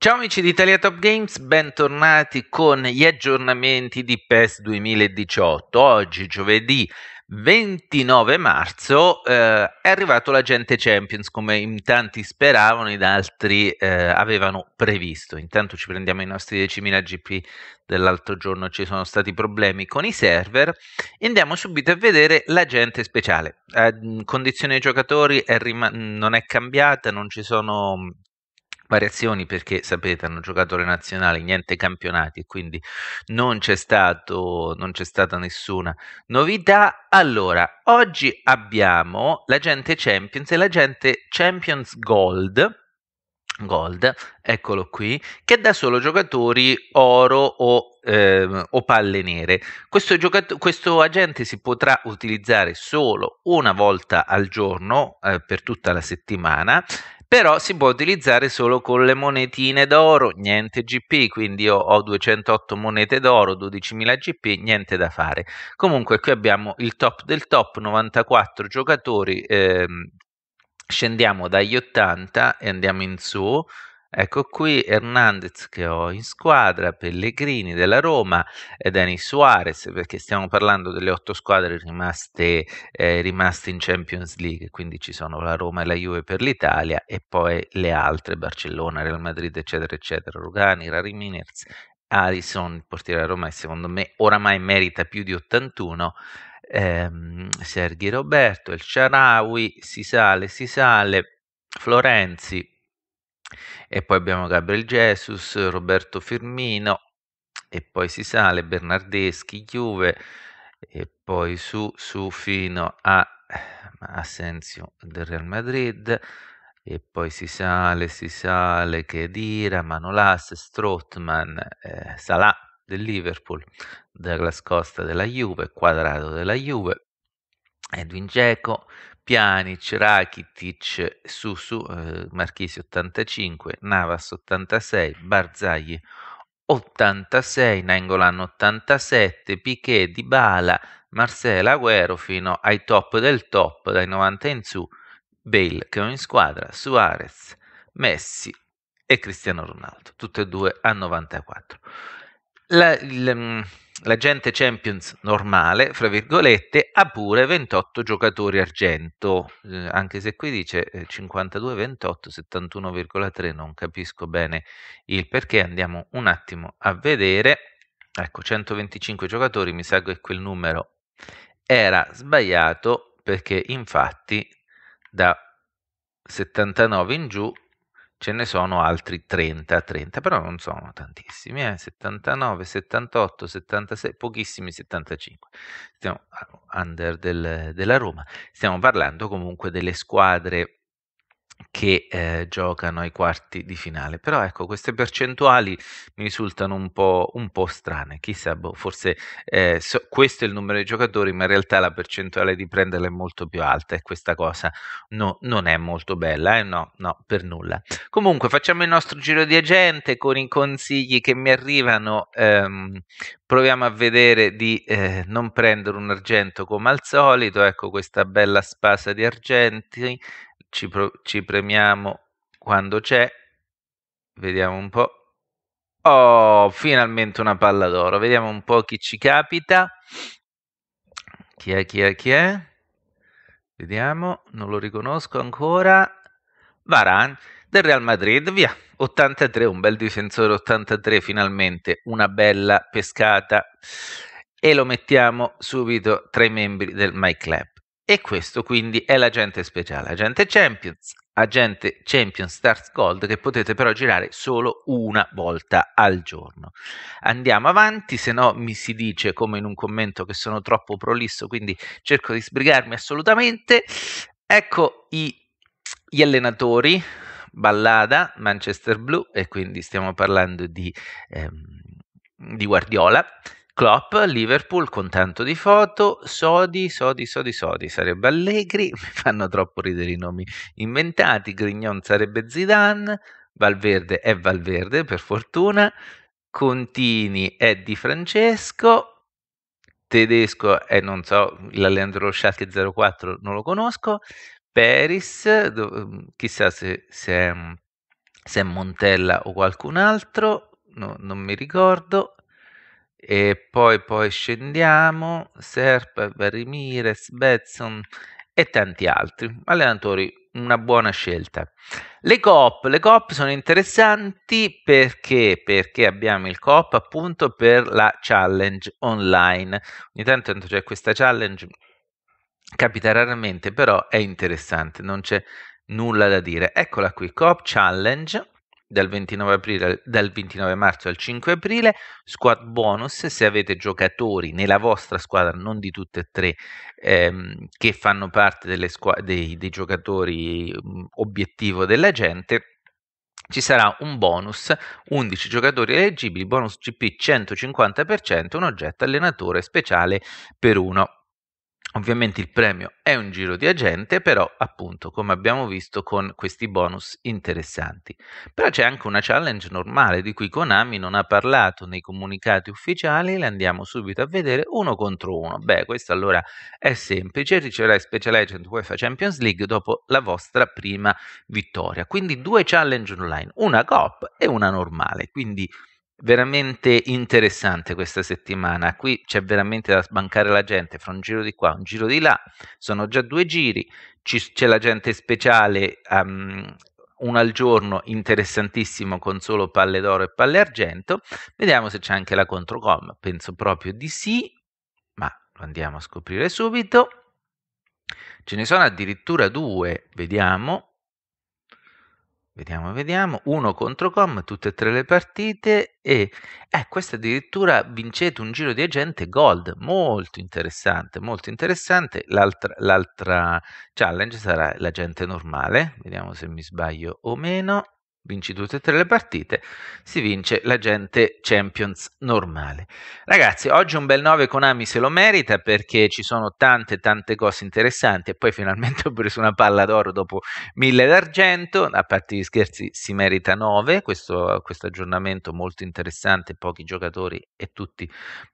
Ciao amici di Italia Top Games, bentornati con gli aggiornamenti di PES 2018. Oggi, giovedì 29 marzo, eh, è arrivato l'agente Champions come in tanti speravano, ed altri eh, avevano previsto. Intanto ci prendiamo i nostri 10.000 GP dell'altro giorno, ci sono stati problemi con i server andiamo subito a vedere l'agente speciale. Eh, condizione dei giocatori è non è cambiata, non ci sono variazioni perché sapete hanno giocato le nazionali, niente campionati, quindi non c'è, stato, non c'è stata nessuna novità. Allora, oggi abbiamo la gente Champions e la gente Champions Gold Gold, eccolo qui, che dà solo giocatori oro o, eh, o palle nere. Questo, giocato- questo, agente si potrà utilizzare solo una volta al giorno eh, per tutta la settimana però si può utilizzare solo con le monetine d'oro, niente GP, quindi io ho 208 monete d'oro, 12.000 GP, niente da fare. Comunque qui abbiamo il top del top, 94 giocatori, ehm, scendiamo dagli 80 e andiamo in su. Ecco qui Hernandez che ho in squadra, Pellegrini della Roma e Dani Suarez perché stiamo parlando delle otto squadre rimaste, eh, rimaste, in Champions League, quindi ci sono la Roma e la Juve per l'Italia e poi le altre, Barcellona, Real Madrid eccetera eccetera, Rugani, Rari Miners, Alisson, il portiere della Roma e secondo me oramai merita più di 81 ehm, Serghi Roberto, il Ciarawi, si sale, si sale, Florenzi e poi abbiamo Gabriel Jesus, Roberto Firmino e poi si sale Bernardeschi, Juve e poi su, su fino a ehm, Asensio del Real Madrid e poi si sale, si sale, Chedira, Manolas, Strottman, eh, Salah del Liverpool, Douglas Costa della Juve, Quadrado della Juve, Edwin Dzeko, Pjanic, Rakitic, Susu, eh, Marchisi 85, Navas 86, Barzagli 86, Nangolan 87, Piquet, Dybala, Marcella, Agüero fino ai top del top, dai 90 in su, Bale che ho in squadra, Suarez, Messi e Cristiano Ronaldo, tutte e due a 94 la, il, mm, la gente Champions normale, fra virgolette, ha pure 28 giocatori argento, eh, anche se qui dice 52, 28, 71,3, non capisco bene il perché, andiamo un attimo a vedere, ecco 125 giocatori, mi sa che quel numero era sbagliato perché infatti da 79 in giù ce ne sono altri 30, 30, però non sono tantissimi, eh? 79, 78, 76, pochissimi 75. Stiamo under del, della Roma, stiamo parlando comunque delle squadre che eh, giocano ai quarti di finale. Però ecco, queste percentuali mi risultano un po', un po strane. Chissà, boh, forse eh, so, questo è il numero di giocatori, ma in realtà la percentuale di prenderla è molto più alta e questa cosa no, non è molto bella, eh? no, no, per nulla. Comunque, facciamo il nostro giro di agente con i consigli che mi arrivano. Ehm, proviamo a vedere di eh, non prendere un argento come al solito, ecco questa bella spasa di argenti, ci, pro, ci premiamo quando c'è, vediamo un po'. Oh, finalmente una palla d'oro. Vediamo un po' chi ci capita. Chi è, chi è, chi è? Vediamo, non lo riconosco ancora. Varan del Real Madrid, via. 83, un bel difensore 83 finalmente, una bella pescata. E lo mettiamo subito tra i membri del My Club. E questo quindi è l'agente speciale, agente Champions, agente Champions Stars Gold che potete però girare solo una volta al giorno. Andiamo avanti, se no mi si dice come in un commento che sono troppo prolisso, quindi cerco di sbrigarmi assolutamente. Ecco i, gli allenatori, Ballada, Manchester Blue e quindi stiamo parlando di, ehm, di Guardiola Klopp, Liverpool, contento di foto, Sodi, Sodi, Sodi, Sodi, sarebbe Allegri, mi fanno troppo ridere i nomi inventati, Grignon sarebbe Zidane, Valverde è Valverde per fortuna, Contini è Di Francesco, Tedesco è non so, l'allenatore Schalke 04 non lo conosco, Peris, do, mm, chissà se, se, è, mm, se, è, Montella o qualcun altro, no, non mi ricordo, e poi, poi scendiamo, Serpa, Ramirez, Betson e tanti altri. Allenatori, una buona scelta. Le coop, le coop sono interessanti perché, perché abbiamo il coop appunto per la challenge online. Ogni tanto c'è questa challenge, capita raramente, però è interessante, non c'è nulla da dire. Eccola qui, coop challenge dal 29, aprile, dal 29 marzo al 5 aprile, squad bonus se avete giocatori nella vostra squadra, non di tutte e tre, ehm, che fanno parte squ- dei, dei giocatori mm, obiettivo della gente ci sarà un bonus 11 giocatori eleggibili bonus GP 150% un oggetto allenatore speciale per uno Ovviamente il premio è un giro di agente, però appunto come abbiamo visto con questi bonus interessanti. Però c'è anche una challenge normale di cui Konami non ha parlato nei comunicati ufficiali, le andiamo subito a vedere uno contro uno. Beh, questo allora è semplice, riceverai Special Agent UEFA Champions League dopo la vostra prima vittoria. Quindi due challenge online, una coop e una normale, quindi veramente interessante questa settimana. Qui c'è veramente da sbancare la gente fra un giro di qua, un giro di là. Sono già due giri, Ci, c'è la gente speciale. Um, uno al giorno interessantissimo con solo palle d'oro e palle argento. Vediamo se c'è anche la controcom. Penso proprio di sì, ma lo andiamo a scoprire subito. Ce ne sono addirittura due, vediamo. Vediamo, vediamo. 1 contro Com, tutte e tre le partite. E eh, questa addirittura vincete un giro di agente gold. Molto interessante, molto interessante. L'altra, l'altra challenge sarà l'agente normale. Vediamo se mi sbaglio o meno vinci tutte e tre le partite, si vince la gente Champions normale. Ragazzi, oggi un bel 9 Konami se lo merita perché ci sono tante tante cose interessanti e poi finalmente ho preso una palla d'oro dopo mille d'argento, a parte gli scherzi si merita 9, questo, questo aggiornamento molto interessante, pochi giocatori e tutti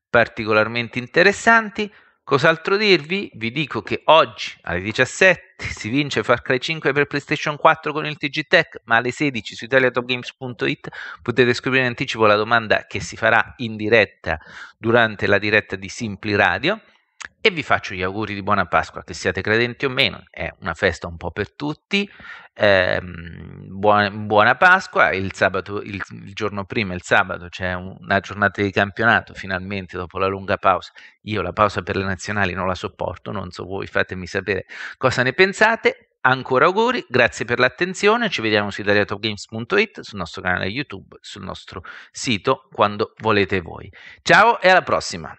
particolarmente interessanti. Cos'altro dirvi? Vi dico che oggi alle 17 si vince Far Cry 5 per PlayStation 4 con il TG Tech, ma alle 16 su italiatopgames.it potete scrivere in anticipo la domanda che si farà in diretta durante la diretta di Simpli Radio e vi faccio gli auguri di buona Pasqua, che siate credenti o meno, è una festa un po' per tutti. Eh, buona, buona, Pasqua, il, sabato, il, il, giorno prima, il sabato, c'è una giornata di campionato, finalmente dopo la lunga pausa. Io la pausa per le nazionali non la sopporto, non so voi, fatemi sapere cosa ne pensate. Ancora auguri, grazie per l'attenzione, ci vediamo su italiatopgames.it, sul nostro canale YouTube, sul nostro sito, quando volete voi. Ciao e alla prossima!